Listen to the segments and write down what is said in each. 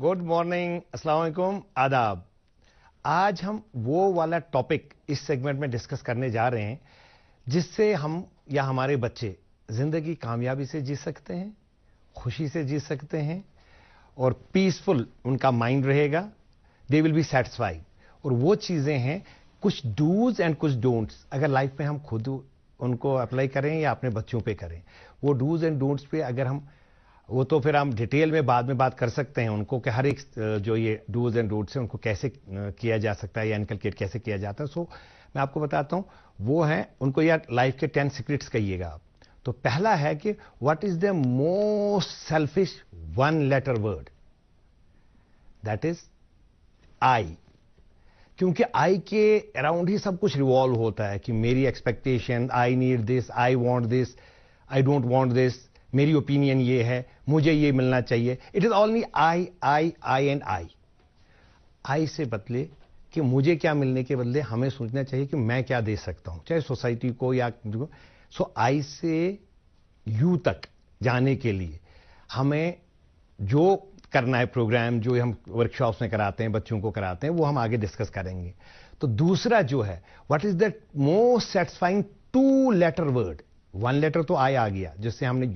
Good morning अस्सलाम आदाब आज हम वो वाला टॉपिक इस सेगमेंट में डिस्कस करने जा रहे हैं जिससे हम या हमारे बच्चे जिंदगी कामयाबी से जी सकते हैं खुशी से जी सकते हैं और पीसफुल उनका माइंड रहेगा दे विल बी सेटिस्फाई और वो चीज़ें हैं कुछ डूज एंड कुछ डोंट्स अगर लाइफ में हम खुद उनको अप्लाई करें या अपने बच्चों पे करें वो डूज एंड डोंट्स पे अगर हम वो तो फिर हम डिटेल में बाद में बात कर सकते हैं उनको कि हर एक जो ये डूज एंड रूट्स हैं उनको कैसे किया जा सकता है या इनकलकेट कैसे किया जाता है सो मैं आपको बताता हूँ वो हैं उनको या लाइफ के टेन सीक्रेट्स कहिएगा आप तो पहला है कि what is the most selfish one letter word that is I क्योंकि आई के अराउंड ही सब कुछ रिवॉल्व होता है कि मेरी expectation I need this I want this I don't want this मेरी ओपिनियन ये है मुझे ये मिलना चाहिए it is only I I I and I I से बदले कि मुझे क्या मिलने के बदले हमें सोचना चाहिए कि मैं क्या दे सकता हूं चाहे सोसाइटी को या सो आई से यू तक जाने के लिए हमें जो करना है प्रोग्राम जो हम वर्कशॉप्स में कराते हैं बच्चों को कराते हैं वो हम आगे डिस्कस करेंगे तो दूसरा जो है what is the most satisfying two letter word one letter तो आई आ गया जिससे हमने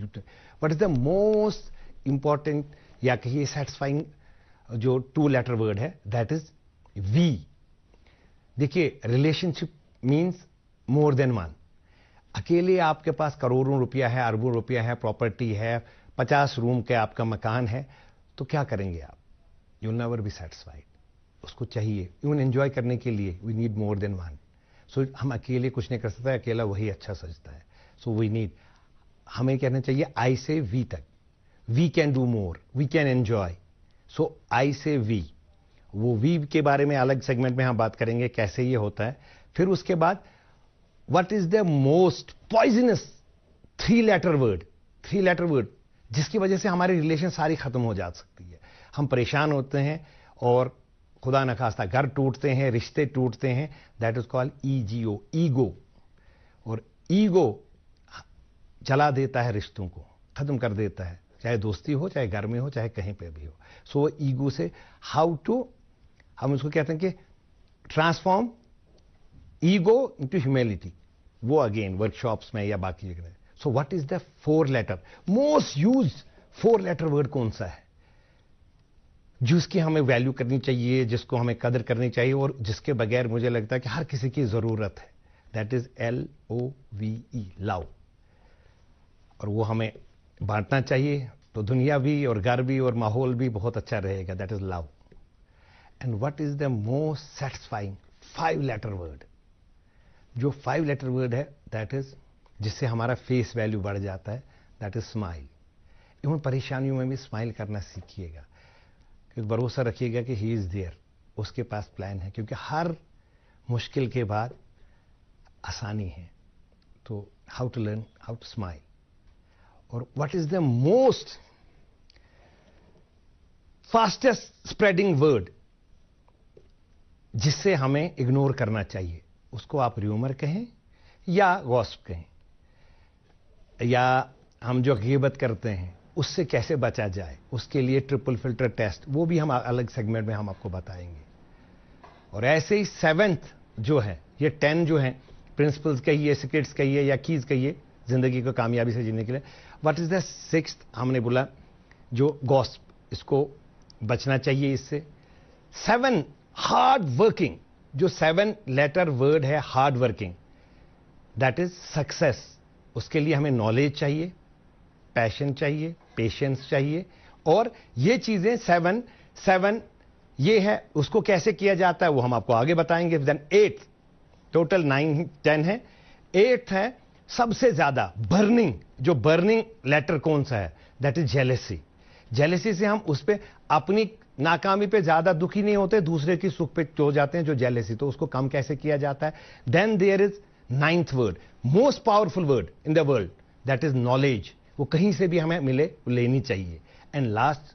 what is the most important या कहिए सेटिस्फाइंग जो टू लेटर वर्ड है दैट इज वी देखिए relationship means more than one अकेले आपके पास करोड़ों रुपया है अरबों रुपया है प्रॉपर्टी है पचास रूम के आपका मकान है तो क्या करेंगे आप यू नेवर बी सेटिस्फाइड उसको चाहिए इवन एंजॉय करने के लिए we need more than one so so, हम अकेले कुछ नहीं कर सकते अकेला वही अच्छा सजता है सो वी नीड हमें कहना चाहिए आई से वी तक we can do more we can enjoy so I से वी वो वी के बारे में अलग सेगमेंट में हम बात करेंगे कैसे ये होता है फिर उसके बाद what is the most poisonous three letter word three letter word जिसकी वजह से हमारी रिलेशन सारी खत्म हो जा सकती है हम परेशान होते हैं और खुदा न खास्ता घर टूटते हैं रिश्ते टूटते हैं that is called E G O ego और ईगो चला देता है रिश्तों को खत्म कर देता है चाहे दोस्ती हो चाहे घर में हो चाहे कहीं पे भी हो सो so, ईगो से हाउ टू हम उसको कहते हैं कि ट्रांसफॉर्म ईगो इंटू ह्यूमेलिटी वो अगेन वर्कशॉप्स में या बाकी जगह so what is the four letter most use four letter word कौन सा है जिसकी हमें वैल्यू करनी चाहिए जिसको हमें कदर करनी चाहिए और जिसके बगैर मुझे लगता है कि हर किसी की ज़रूरत है that is L O V E love और वो हमें बांटना चाहिए तो दुनिया भी और घर भी और माहौल भी बहुत अच्छा रहेगा that is love and what is the most satisfying five letter word जो फाइव लेटर वर्ड है दैट इज़ जिससे हमारा फेस वैल्यू बढ़ जाता है दैट इज़ स्माइल इवन परेशानियों में भी स्माइल करना सीखिएगा एक भरोसा रखिएगा कि ही इज़ देयर उसके पास प्लान है क्योंकि हर मुश्किल के बाद आसानी है तो how to learn how to smile और what is the most fastest spreading word जिससे हमें इग्नोर करना चाहिए उसको आप र्यूमर कहें या गॉस्प कहें या हम जो अकीबत करते हैं उससे कैसे बचा जाए उसके लिए ट्रिपल फिल्टर टेस्ट वो भी हम अलग सेगमेंट में हम आपको बताएंगे और ऐसे ही सेवेंथ जो है ये टेन जो है प्रिंसिपल्स कहिए सिक्रेट्स कहिए या कीज कहिए जिंदगी को कामयाबी से जीने के लिए वट इज़ द सिक्स हमने बोला जो गॉस्प इसको बचना चाहिए इससे सेवन हार्ड वर्किंग जो सेवन लेटर वर्ड है hard working that is success उसके लिए हमें नॉलेज चाहिए पैशन चाहिए पेशेंस चाहिए और ये चीज़ें सेवन सेवन ये है उसको कैसे किया जाता है वो हम आपको आगे बताएंगे then eight total nine ten है एट है सबसे ज़्यादा बर्निंग जो बर्निंग लेटर कौन सा है दैट इज जेलेसी जेलेसी से हम उस पर अपनी नाकामी पे ज़्यादा दुखी नहीं होते दूसरे की सुख पे चो जाते हैं जो जेलेसी तो उसको कम कैसे किया जाता है then there is ninth word most powerful word in the world that is knowledge वो कहीं से भी हमें मिले वो लेनी चाहिए एंड लास्ट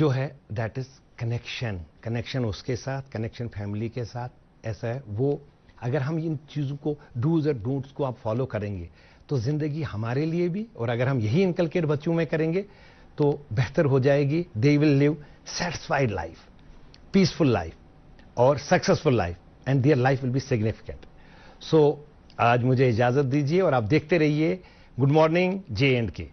जो है दैट इज कनेक्शन कनेक्शन उसके साथ कनेक्शन फैमिली के साथ ऐसा है वो अगर हम इन चीज़ों को डूज और डूट्स को आप फॉलो करेंगे तो ज़िंदगी हमारे लिए भी और अगर हम यही इनकलकेट बच्चों में करेंगे तो बेहतर हो जाएगी they will live satisfied life peaceful life और successful life and their life will be significant so आज मुझे इजाज़त दीजिए और आप देखते रहिए Good morning, J and K.